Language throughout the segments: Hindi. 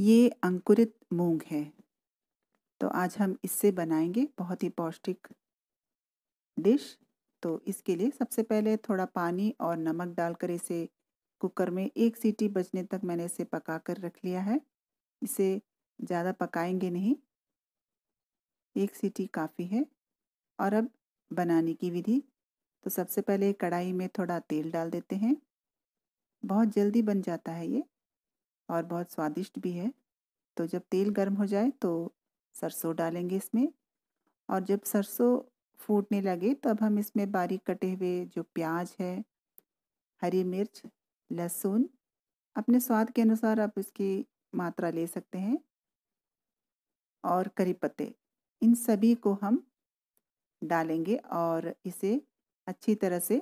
ये अंकुरित मूंग है तो आज हम इससे बनाएंगे बहुत ही पौष्टिक डिश तो इसके लिए सबसे पहले थोड़ा पानी और नमक डालकर इसे कुकर में एक सीटी बजने तक मैंने इसे पका कर रख लिया है इसे ज़्यादा पकाएंगे नहीं एक सीटी काफ़ी है और अब बनाने की विधि तो सबसे पहले कढ़ाई में थोड़ा तेल डाल देते हैं बहुत जल्दी बन जाता है ये और बहुत स्वादिष्ट भी है तो जब तेल गर्म हो जाए तो सरसों डालेंगे इसमें और जब सरसों फूटने लगे तब तो हम इसमें बारीक कटे हुए जो प्याज है हरी मिर्च लहसुन अपने स्वाद के अनुसार आप इसकी मात्रा ले सकते हैं और करी पत्ते इन सभी को हम डालेंगे और इसे अच्छी तरह से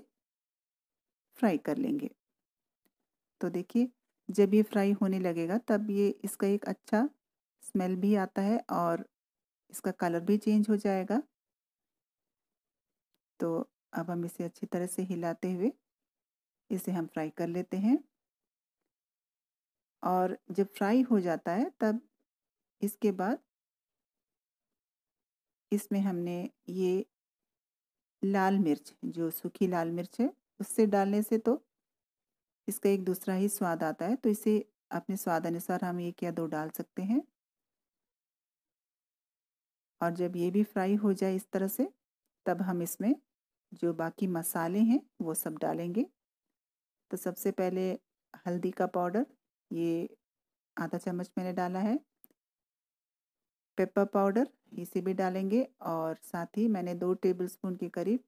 फ्राई कर लेंगे तो देखिए जब ये फ्राई होने लगेगा तब ये इसका एक अच्छा स्मेल भी आता है और इसका कलर भी चेंज हो जाएगा तो अब हम इसे अच्छी तरह से हिलाते हुए इसे हम फ्राई कर लेते हैं और जब फ्राई हो जाता है तब इसके बाद इसमें हमने ये लाल मिर्च जो सूखी लाल मिर्च है उससे डालने से तो इसका एक दूसरा ही स्वाद आता है तो इसे अपने स्वाद अनुसार हम एक या दो डाल सकते हैं और जब ये भी फ्राई हो जाए इस तरह से तब हम इसमें जो बाकी मसाले हैं वो सब डालेंगे तो सबसे पहले हल्दी का पाउडर ये आधा चम्मच मैंने डाला है पेपर पाउडर इसे भी डालेंगे और साथ ही मैंने दो टेबलस्पून के करीब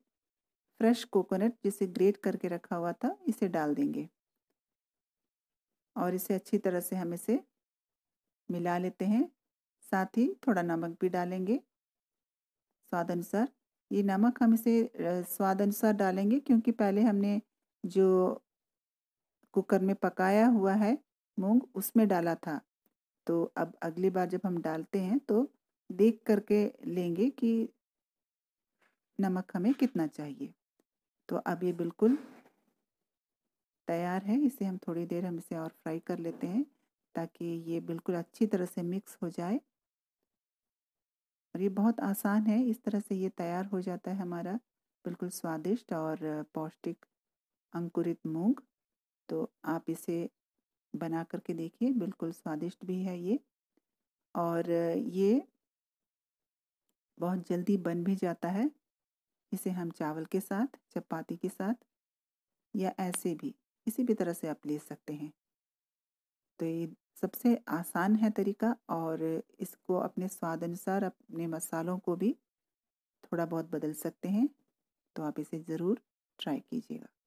फ्रेश कोकोनट जिसे ग्रेट करके रखा हुआ था इसे डाल देंगे और इसे अच्छी तरह से हम इसे मिला लेते हैं साथ ही थोड़ा नमक भी डालेंगे स्वाद अनुसार ये नमक हम इसे स्वाद अनुसार डालेंगे क्योंकि पहले हमने जो कुकर में पकाया हुआ है मूंग उसमें डाला था तो अब अगली बार जब हम डालते हैं तो देख करके लेंगे कि नमक हमें कितना चाहिए तो अब ये बिल्कुल तैयार है इसे हम थोड़ी देर हम इसे और फ्राई कर लेते हैं ताकि ये बिल्कुल अच्छी तरह से मिक्स हो जाए और ये बहुत आसान है इस तरह से ये तैयार हो जाता है हमारा बिल्कुल स्वादिष्ट और पौष्टिक अंकुरित मूंग तो आप इसे बना करके देखिए बिल्कुल स्वादिष्ट भी है ये और ये बहुत जल्दी बन भी जाता है इसे हम चावल के साथ चपाती के साथ या ऐसे भी किसी भी तरह से आप ले सकते हैं तो ये सबसे आसान है तरीका और इसको अपने स्वाद अनुसार अपने मसालों को भी थोड़ा बहुत बदल सकते हैं तो आप इसे ज़रूर ट्राई कीजिएगा